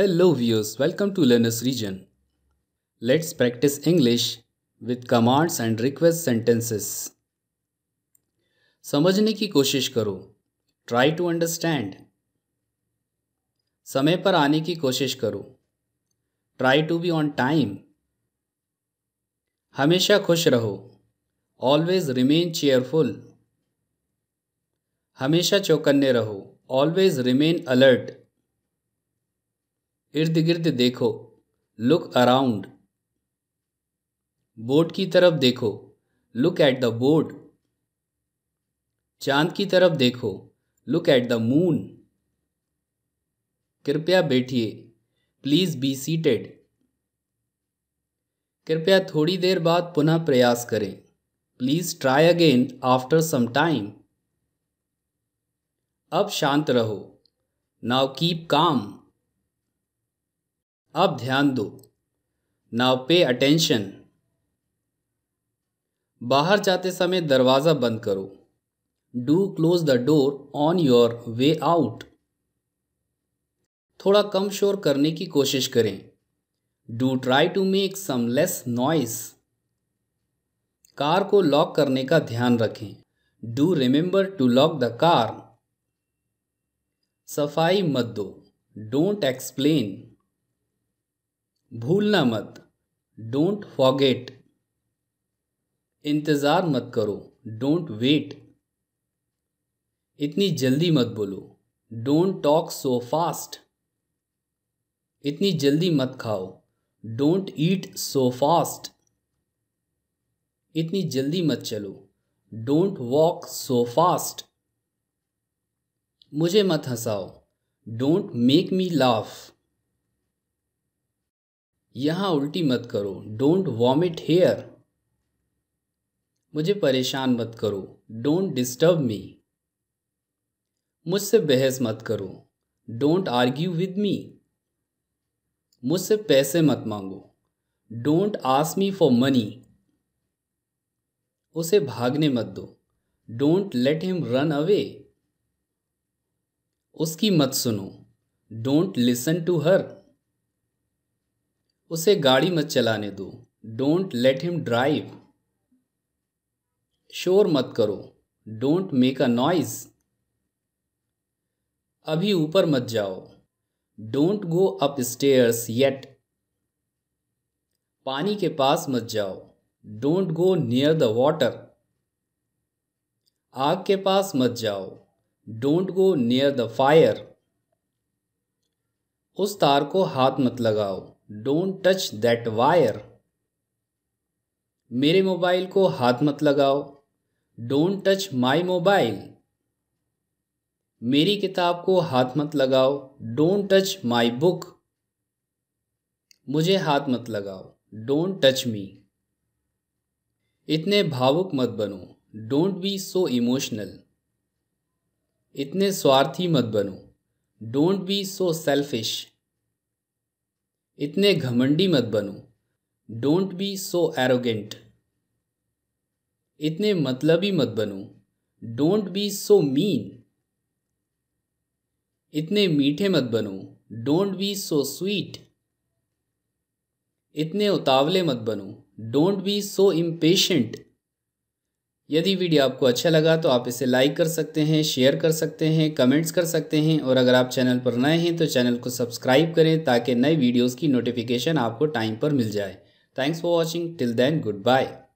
Hello viewers, welcome to Learners Region. Let's practice English with commands and request sentences. समझने की कोशिश करो try to understand समय पर आने की कोशिश करो try to be on time हमेशा खुश रहो ऑलवेज रिमेन चेयरफुल हमेशा चौकन्ने रहो ऑलवेज रिमेन अलर्ट इर्द गिर्द देखो लुक अराउंड बोर्ड की तरफ देखो लुक एट द बोर्ड चांद की तरफ देखो लुक एट द मून कृपया बैठिए प्लीज़ बी सीटेड कृपया थोड़ी देर बाद पुनः प्रयास करें please try again after some time अब शांत रहो नाउ कीप काम अब ध्यान दो नाउ पे अटेंशन बाहर जाते समय दरवाज़ा बंद करो do close the door on your way out थोड़ा कम शोर करने की कोशिश करें do try to make some less noise car को लॉक करने का ध्यान रखें do remember to lock the car सफाई मत दो डोंट एक्सप्लेन भूलना मत डोंट फॉगेट इंतज़ार मत करो डोंट वेट इतनी जल्दी मत बोलो डोंट टॉक सो फास्ट इतनी जल्दी मत खाओ डोंट ईट सो फास्ट इतनी जल्दी मत चलो डोंट वॉक सो फास्ट मुझे मत हंसाओ डोंट मेक मी लाफ़ यहाँ उल्टी मत करो डोंट वॉमिट हेयर मुझे परेशान मत करो डोंट डिस्टर्ब मी मुझसे बहस मत करो डोंट आर्ग्यू विद मी मुझसे पैसे मत मांगो don't ask me for money उसे भागने मत दो don't let him run away उसकी मत सुनो डोंट लिसन टू हर उसे गाड़ी मत चलाने दो डोंट लेट हिम ड्राइव शोर मत करो डोंट मेक अ नॉइज अभी ऊपर मत जाओ don't go upstairs yet पानी के पास मत जाओ don't go near the water आग के पास मत जाओ don't go near the fire उस तार को हाथ मत लगाओ डोंट टच दैट वायर मेरे मोबाइल को हाथ मत लगाओ डोंट टच माई मोबाइल मेरी किताब को हाथ मत लगाओ डोंट टच माई बुक मुझे हाथ मत लगाओ डोंट टच मी इतने भावुक मत बनो डोंट बी सो इमोशनल इतने स्वार्थी मत बनो डोंट बी सो सेल्फिश इतने घमंडी मत बनो डोंट बी सो एरोगेंट इतने मतलबी मत बनो डोंट बी सो मीन इतने मीठे मत बनो डोंट बी सो स्वीट इतने उतावले मत बनो डोंट बी सो इम्पेशेंट यदि वीडियो आपको अच्छा लगा तो आप इसे लाइक कर सकते हैं शेयर कर सकते हैं कमेंट्स कर सकते हैं और अगर आप चैनल पर नए हैं तो चैनल को सब्सक्राइब करें ताकि नए वीडियोज़ की नोटिफिकेशन आपको टाइम पर मिल जाए thanks for watching till then good bye